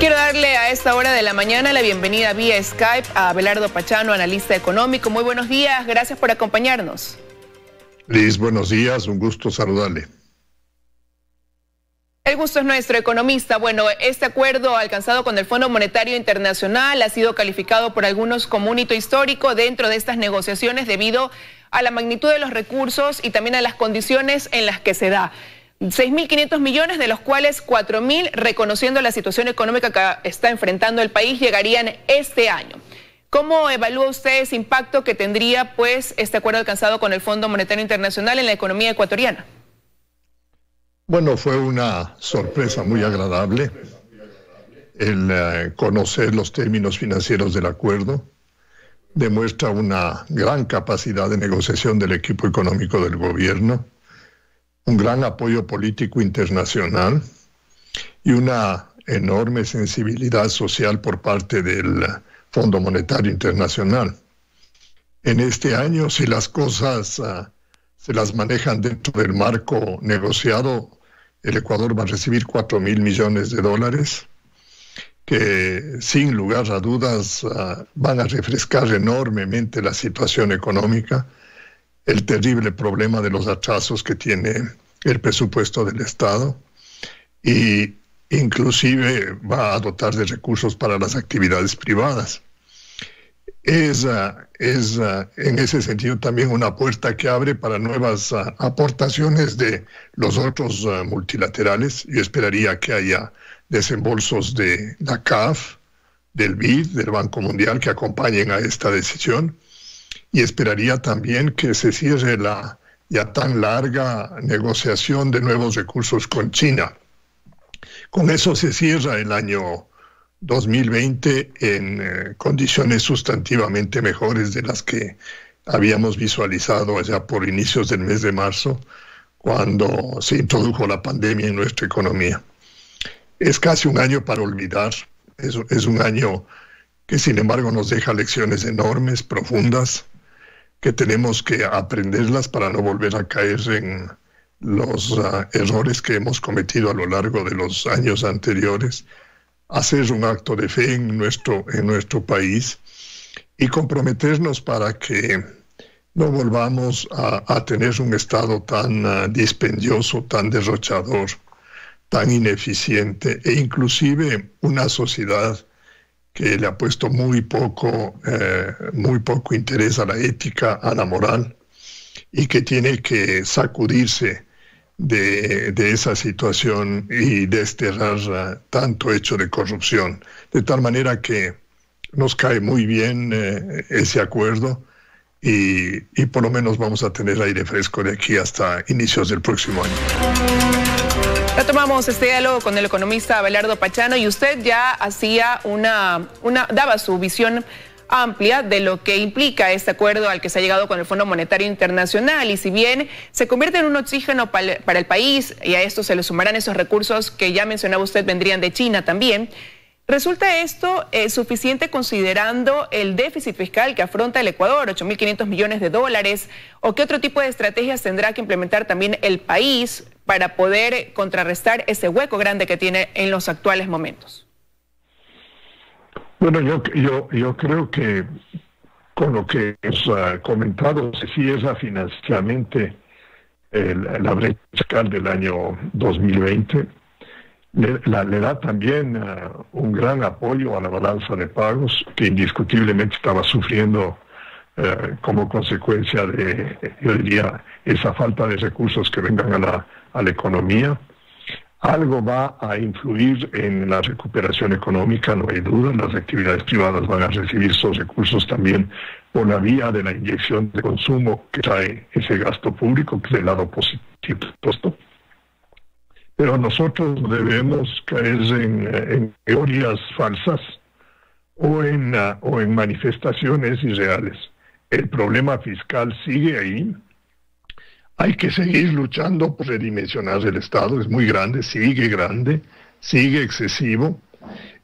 Quiero darle a esta hora de la mañana la bienvenida vía Skype a Abelardo Pachano, analista económico. Muy buenos días, gracias por acompañarnos. Liz, buenos días, un gusto saludarle. El gusto es nuestro, economista. Bueno, este acuerdo alcanzado con el Fondo Monetario Internacional ha sido calificado por algunos como un hito histórico dentro de estas negociaciones debido a la magnitud de los recursos y también a las condiciones en las que se da. 6.500 millones, de los cuales 4.000, reconociendo la situación económica que está enfrentando el país, llegarían este año. ¿Cómo evalúa usted ese impacto que tendría pues este acuerdo alcanzado con el Fondo Monetario Internacional en la economía ecuatoriana? Bueno, fue una sorpresa muy agradable el eh, conocer los términos financieros del acuerdo. Demuestra una gran capacidad de negociación del equipo económico del gobierno un gran apoyo político internacional y una enorme sensibilidad social por parte del Fondo Monetario Internacional. En este año, si las cosas ah, se las manejan dentro del marco negociado, el Ecuador va a recibir 4 mil millones de dólares, que sin lugar a dudas ah, van a refrescar enormemente la situación económica el terrible problema de los atrasos que tiene el presupuesto del Estado y inclusive va a dotar de recursos para las actividades privadas. Es, ah, es ah, en ese sentido también una puerta que abre para nuevas ah, aportaciones de los otros multilaterales. Yo esperaría que haya desembolsos de la CAF, del BID, del Banco Mundial, que acompañen a esta decisión y esperaría también que se cierre la ya tan larga negociación de nuevos recursos con China. Con eso se cierra el año 2020 en eh, condiciones sustantivamente mejores de las que habíamos visualizado allá por inicios del mes de marzo, cuando se introdujo la pandemia en nuestra economía. Es casi un año para olvidar, es un año que sin embargo nos deja lecciones enormes, profundas, que tenemos que aprenderlas para no volver a caer en los ah, errores que hemos cometido a lo largo de los años anteriores, hacer un acto de fe en nuestro, en nuestro país y comprometernos para que no volvamos a, tener un Estado tan ah, dispendioso, tan derrochador, tan ineficiente e inclusive una sociedad que le ha puesto muy poco, eh, muy poco interés a la ética, a la moral, y que tiene que sacudirse de, esa situación y desterrar eh, tanto hecho de corrupción. De tal manera que nos cae muy bien eh, ese acuerdo y, y por lo menos vamos a tener aire fresco de aquí hasta inicios del próximo año. Retomamos este diálogo con el economista Abelardo Pachano y usted ya hacía una, una, daba su visión amplia de lo que implica este acuerdo al que se ha llegado con el Fondo Monetario Internacional y si bien se convierte en un oxígeno para el país y a esto se le sumarán esos recursos que ya mencionaba usted vendrían de China también, ¿resulta esto eh, suficiente considerando el déficit fiscal que afronta el Ecuador, 8.500 millones de dólares? ¿O qué otro tipo de estrategias tendrá que implementar también el país para poder contrarrestar ese hueco grande que tiene en los actuales momentos? Bueno, yo, yo, yo creo que con lo que has ah, comentado, se cierra financieramente la brecha fiscal del año 2020. Le, le da también ah, un gran apoyo a la balanza de pagos, que indiscutiblemente estaba sufriendo eh, como consecuencia de, yo diría, esa falta de recursos que vengan a la, economía. Algo va a influir en la recuperación económica, no hay duda. Las actividades privadas van a recibir esos recursos también por la vía de la inyección de consumo que trae ese gasto público, que es el lado positivo. Pero nosotros debemos caer en, teorías falsas o en, o en manifestaciones irreales. El problema fiscal sigue ahí. Hay que seguir luchando por redimensionar el Estado. Es muy grande, sigue grande, sigue excesivo.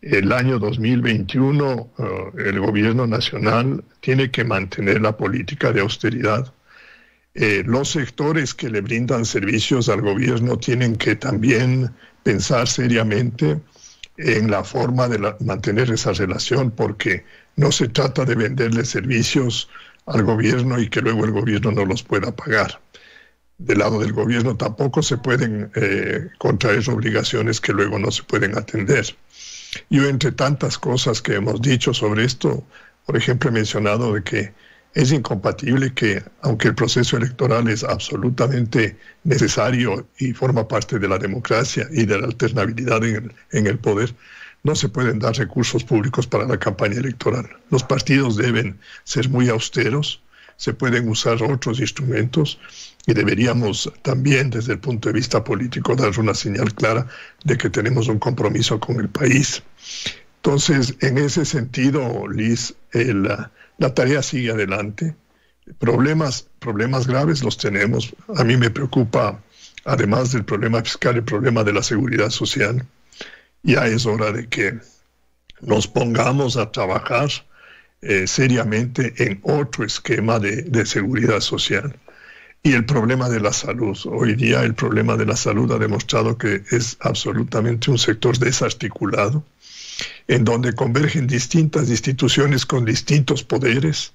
El año 2021 eh, el gobierno nacional tiene que mantener la política de austeridad. Eh, los sectores que le brindan servicios al gobierno tienen que también pensar seriamente en la forma de mantener esa relación, porque no se trata de venderle servicios al gobierno y que luego el gobierno no los pueda pagar. Del lado del gobierno tampoco se pueden eh, contraer obligaciones que luego no se pueden atender. Yo entre tantas cosas que hemos dicho sobre esto, por ejemplo, he mencionado de que es incompatible que, aunque el proceso electoral es absolutamente necesario y forma parte de la democracia y de la alternabilidad en en el poder, no se pueden dar recursos públicos para la campaña electoral. Los partidos deben ser muy austeros, se pueden usar otros instrumentos y deberíamos también desde el punto de vista político dar una señal clara de que tenemos un compromiso con el país. Entonces, en ese sentido, Liz, eh, la tarea sigue adelante. Problemas, problemas graves los tenemos. A mí me preocupa, además del problema fiscal, el problema de la seguridad social ya es hora de que nos pongamos a trabajar eh, seriamente en otro esquema de, seguridad social. Y el problema de la salud. Hoy día el problema de la salud ha demostrado que es absolutamente un sector desarticulado, en donde convergen distintas instituciones con distintos poderes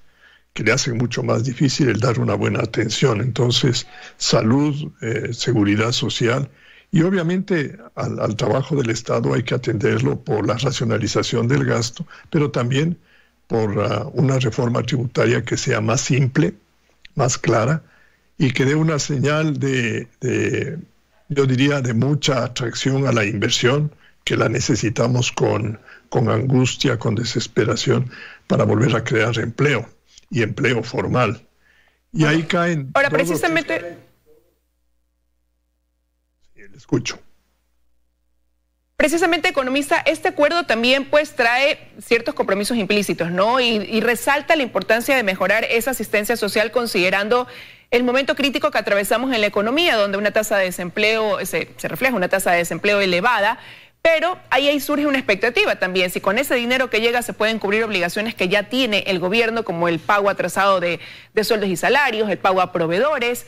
que le hacen mucho más difícil el dar una buena atención. Entonces, salud, eh, seguridad social y obviamente al, trabajo del Estado hay que atenderlo por la racionalización del gasto, pero también por ah, una reforma tributaria que sea más simple, más clara y que dé una señal de, yo diría, de mucha atracción a la inversión que la necesitamos con, con angustia, con desesperación, para volver a crear empleo y empleo formal. Y ahí caen... Ahora, precisamente escucho. Precisamente, economista, este acuerdo también pues trae ciertos compromisos implícitos, ¿no? Y, resalta la importancia de mejorar esa asistencia social considerando el momento crítico que atravesamos en la economía, donde una tasa de desempleo, se, refleja una tasa de desempleo elevada, pero ahí, ahí surge una expectativa también, si con ese dinero que llega se pueden cubrir obligaciones que ya tiene el gobierno, como el pago atrasado de, de sueldos y salarios, el pago a proveedores.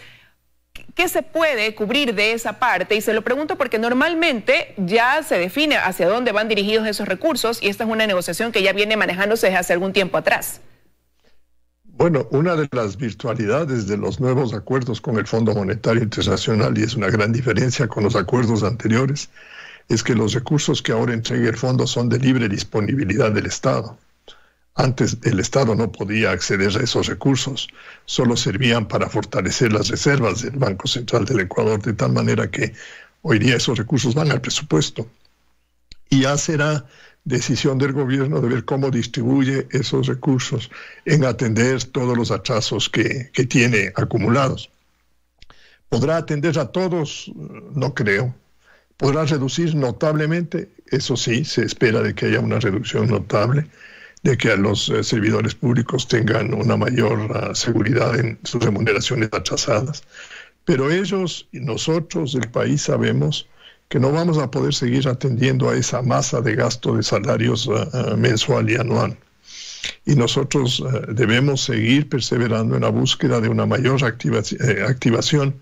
¿Qué se puede cubrir de esa parte? Y se lo pregunto porque normalmente ya se define hacia dónde van dirigidos esos recursos y esta es una negociación que ya viene manejándose desde hace algún tiempo atrás. Bueno, una de las virtualidades de los nuevos acuerdos con el Fondo Monetario Internacional y es una gran diferencia con los acuerdos anteriores es que los recursos que ahora entrega el fondo son de libre disponibilidad del Estado. Antes el Estado no podía acceder a esos recursos, solo servían para fortalecer las reservas del Banco Central del Ecuador, de tal manera que hoy día esos recursos van al presupuesto. Y ya será decisión del gobierno de ver cómo distribuye esos recursos en atender todos los atrasos que, que tiene acumulados. ¿Podrá atender a todos? No creo. ¿Podrá reducir notablemente? Eso sí, se espera de que haya una reducción notable de que los eh, servidores públicos tengan una mayor ah, seguridad en sus remuneraciones atrasadas. Pero ellos y nosotros, del país, sabemos que no vamos a poder seguir atendiendo a esa masa de gasto de salarios ah, ah, mensual y anual. Y nosotros eh, debemos seguir perseverando en la búsqueda de una mayor eh, activación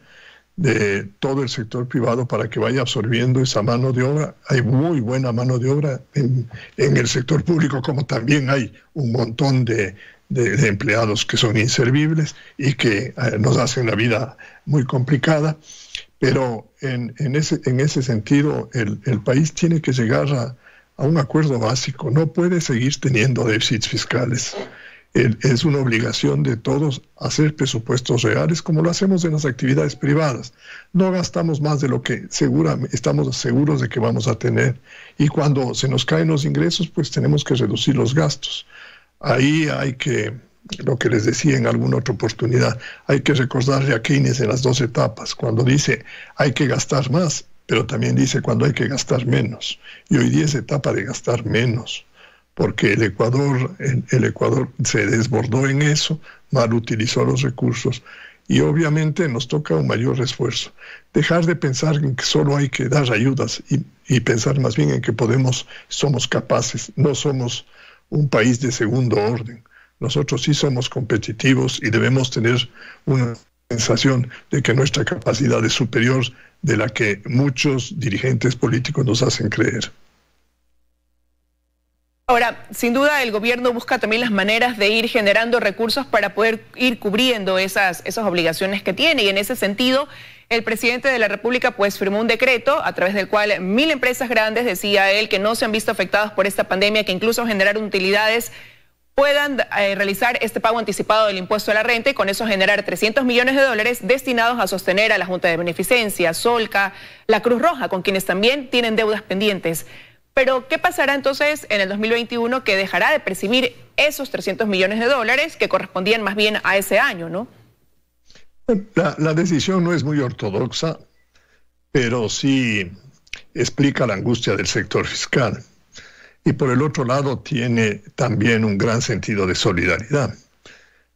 de todo el sector privado para que vaya absorbiendo esa mano de obra. Hay muy buena mano de obra en, el sector público, como también hay un montón de, empleados que son inservibles y que eh, nos hacen la vida muy complicada. Pero en, en, ese, sentido, el, país tiene que llegar a, a, un acuerdo básico. No puede seguir teniendo déficits fiscales es una obligación de todos hacer presupuestos reales como lo hacemos en las actividades privadas. No gastamos más de lo que seguramente estamos seguros de que vamos a tener y cuando se nos caen los ingresos, pues tenemos que reducir los gastos. Ahí hay que lo que les decía en alguna otra oportunidad, hay que recordarle a Keynes en las dos etapas, cuando dice hay que gastar más, pero también dice cuando hay que gastar menos. Y hoy día es etapa de gastar menos porque el Ecuador, el Ecuador se desbordó en eso, mal utilizó los recursos y obviamente nos toca un mayor esfuerzo. Dejar de pensar en que solo hay que dar ayudas y, y pensar más bien en que podemos, somos capaces, no somos un país de segundo orden. Nosotros sí somos competitivos y debemos tener una sensación de que nuestra capacidad es superior de la que muchos dirigentes políticos nos hacen creer. Ahora, sin duda el gobierno busca también las maneras de ir generando recursos para poder ir cubriendo esas, esas obligaciones que tiene y en ese sentido el presidente de la República pues firmó un decreto a través del cual mil empresas grandes, decía él, que no se han visto afectadas por esta pandemia, que incluso generaron utilidades puedan eh, realizar este pago anticipado del impuesto a la renta y con eso generar 300 millones de dólares destinados a sostener a la Junta de Beneficencia, Solca, la Cruz Roja, con quienes también tienen deudas pendientes. Pero, ¿qué pasará entonces en el 2021 que dejará de percibir esos 300 millones de dólares que correspondían más bien a ese año, no? la decisión no es muy ortodoxa, pero sí explica la angustia del sector fiscal. Y por el otro lado tiene también un gran sentido de solidaridad.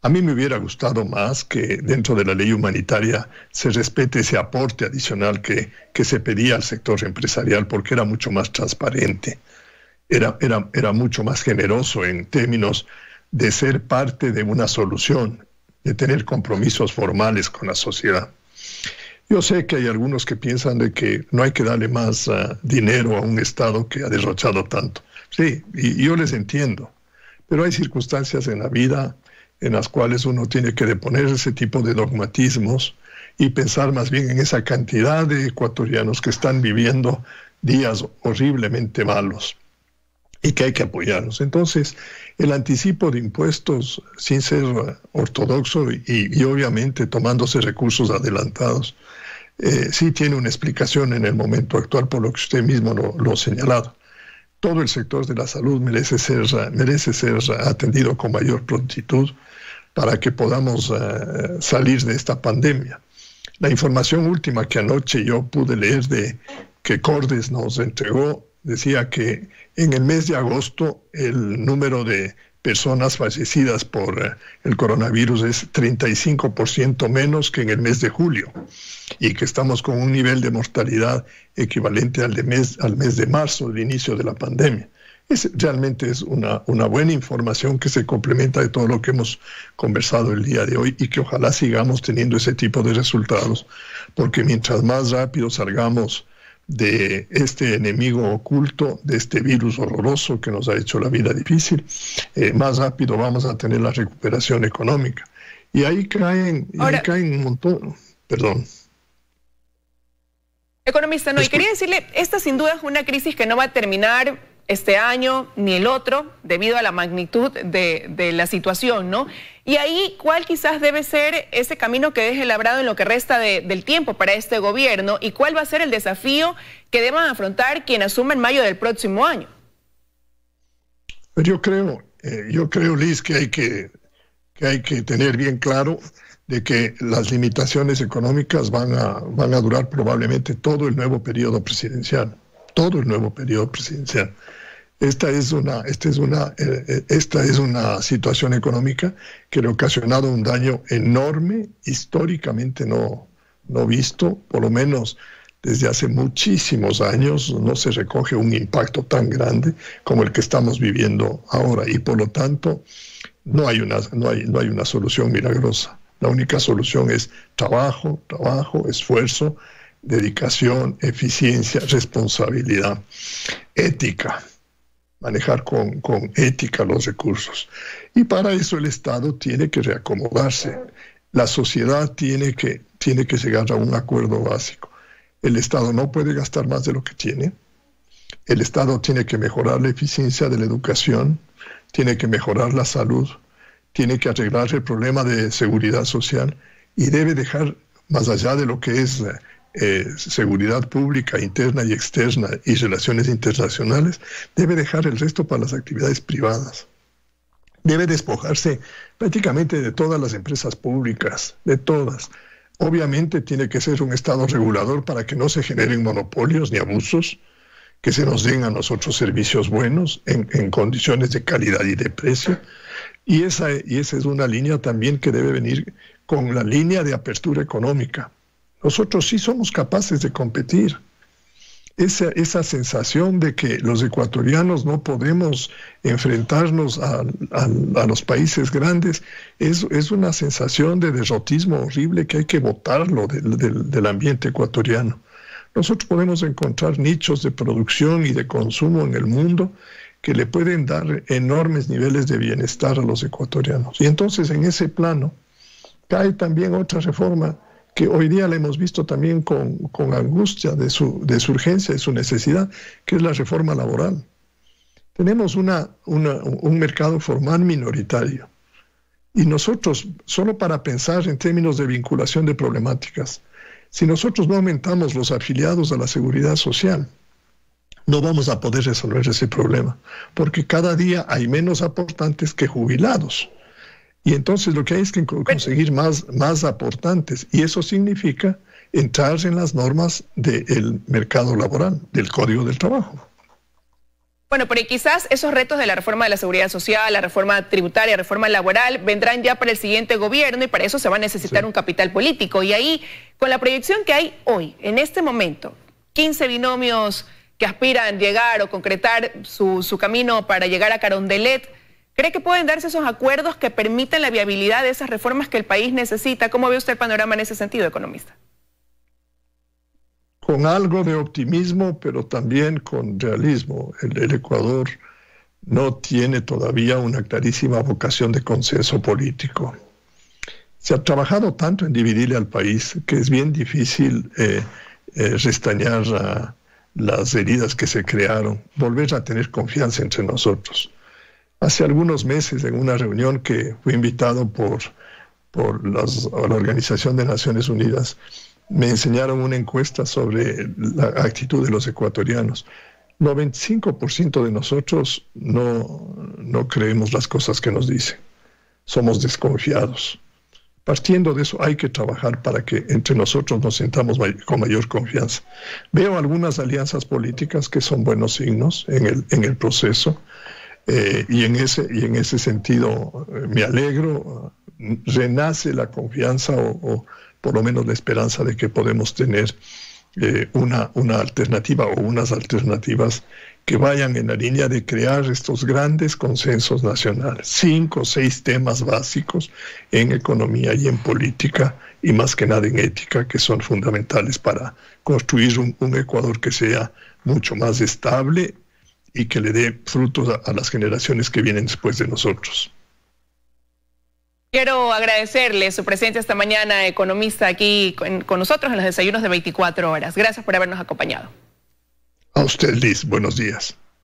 A mí me hubiera gustado más que dentro de la ley humanitaria se respete ese aporte adicional que, se pedía al sector empresarial porque era mucho más transparente, era, era, era mucho más generoso en términos de ser parte de una solución, de tener compromisos formales con la sociedad. Yo sé que hay algunos que piensan de que no hay que darle más ah, dinero a un Estado que ha derrochado tanto. Sí, yo les entiendo, pero hay circunstancias en la vida en las cuales uno tiene que deponer ese tipo de dogmatismos y pensar más bien en esa cantidad de ecuatorianos que están viviendo días horriblemente malos y que hay que apoyarlos. Entonces, el anticipo de impuestos, sin ser ortodoxo y, obviamente tomándose recursos adelantados, eh, sí tiene una explicación en el momento actual por lo que usted mismo lo ha señalado todo el sector de la salud merece ser, merece ser atendido con mayor prontitud para que podamos eh, salir de esta pandemia. La información última que anoche yo pude leer de que Cordes nos entregó decía que en el mes de agosto el número de personas fallecidas por eh, el coronavirus es 35% menos que en el mes de julio y que estamos con un nivel de mortalidad equivalente al, mes, al mes de marzo, el inicio de la pandemia. Es, realmente es una, una buena información que se complementa de todo lo que hemos conversado el día de hoy y que ojalá sigamos teniendo ese tipo de resultados, porque mientras más rápido salgamos de este enemigo oculto, de este virus horroroso que nos ha hecho la vida difícil, eh, más rápido vamos a tener la recuperación económica. Y ahí caen, ahí caen un montón. Perdón. Economista, no, y quería decirle, esta sin duda es una crisis que no va a terminar este año ni el otro, debido a la magnitud de, la situación, ¿no? Y ahí, ¿cuál quizás debe ser ese camino que deje labrado en lo que resta del tiempo para este gobierno? ¿Y cuál va a ser el desafío que deban afrontar quien asuma en mayo del próximo año? Pues yo creo, eh, yo creo, Liz, que hay que, tener bien claro de que las limitaciones económicas van a, van a durar probablemente todo el nuevo periodo presidencial todo el nuevo periodo presidencial. Esta es una, esta es una, eh, eh, esta es una situación económica que le ha ocasionado un daño enorme, históricamente no, no visto, por lo menos desde hace muchísimos años no se recoge un impacto tan grande como el que estamos viviendo ahora y por lo tanto no hay una, no hay, no hay una solución milagrosa. La única solución es trabajo, trabajo, esfuerzo dedicación, eficiencia, responsabilidad, ética, manejar con, ética los recursos. Y para eso el Estado tiene que reacomodarse. La sociedad tiene que, tiene que llegar a un acuerdo básico. El Estado no puede gastar más de lo que tiene. El Estado tiene que mejorar la eficiencia de la educación, tiene que mejorar la salud, tiene que arreglar el problema de seguridad social y debe dejar, más allá de lo que es eh, eh, seguridad pública interna y externa y relaciones internacionales, debe dejar el resto para las actividades privadas. Debe despojarse prácticamente de todas las empresas públicas, de todas. Obviamente tiene que ser un Estado regulador para que no se generen monopolios ni abusos, que se nos den a nosotros servicios buenos en, condiciones de calidad y de precio. Y esa, y esa es una línea también que debe venir con la línea de apertura económica nosotros sí somos capaces de competir. Esa, esa, sensación de que los ecuatorianos no podemos enfrentarnos a, los países grandes es, es, una sensación de derrotismo horrible que hay que botarlo del, del ambiente ecuatoriano. Nosotros podemos encontrar nichos de producción y de consumo en el mundo que le pueden dar enormes niveles de bienestar a los ecuatorianos. Y entonces en ese plano cae también otra reforma que hoy día la hemos visto también con, angustia de su, de su urgencia, de su necesidad, que es la reforma laboral. Tenemos un mercado formal minoritario y nosotros, solo para pensar en términos de vinculación de problemáticas, si nosotros no aumentamos los afiliados a la seguridad social, no vamos a poder resolver ese problema, porque cada día hay menos aportantes que jubilados. Y entonces lo que hay es que conseguir más, más aportantes y eso significa entrar en las normas del mercado laboral, del código del trabajo. Bueno, pero quizás esos retos de la reforma de la seguridad social, la reforma tributaria, reforma laboral, vendrán ya para el siguiente gobierno y para eso se va a necesitar un capital político. Y ahí, con la proyección que hay hoy, en este momento, 15 binomios que aspiran a llegar o concretar su, su camino para llegar a Carondelet, ¿Cree que pueden darse esos acuerdos que permitan la viabilidad de esas reformas que el país necesita? ¿Cómo ve usted el panorama en ese sentido, economista? Con algo de optimismo, pero también con realismo. El, Ecuador no tiene todavía una clarísima vocación de consenso político. Se ha trabajado tanto en dividirle al país que es bien difícil eh, eh, restañar ah, las heridas que se crearon, volver a tener confianza entre nosotros. Hace algunos meses, en una reunión que fui invitado por, por la Organización de Naciones Unidas, me enseñaron una encuesta sobre la actitud de los ecuatorianos. 95% de nosotros no, creemos las cosas que nos dicen. Somos desconfiados. Partiendo de eso, hay que trabajar para que entre nosotros nos sintamos con mayor confianza. Veo algunas alianzas políticas que son buenos signos en el, en el proceso. Eh, y, en ese, sentido eh, me alegro, renace la confianza o, por lo menos la esperanza de que podemos tener eh, una, alternativa o unas alternativas que vayan en la línea de crear estos grandes consensos nacionales, cinco o seis temas básicos en economía y en política y más que nada en ética, que son fundamentales para construir un Ecuador que sea mucho más estable y que le dé frutos a, las generaciones que vienen después de nosotros. Quiero agradecerle su presencia esta mañana, economista, aquí con, con, nosotros en los desayunos de 24 horas. Gracias por habernos acompañado. A usted, Liz. Buenos días.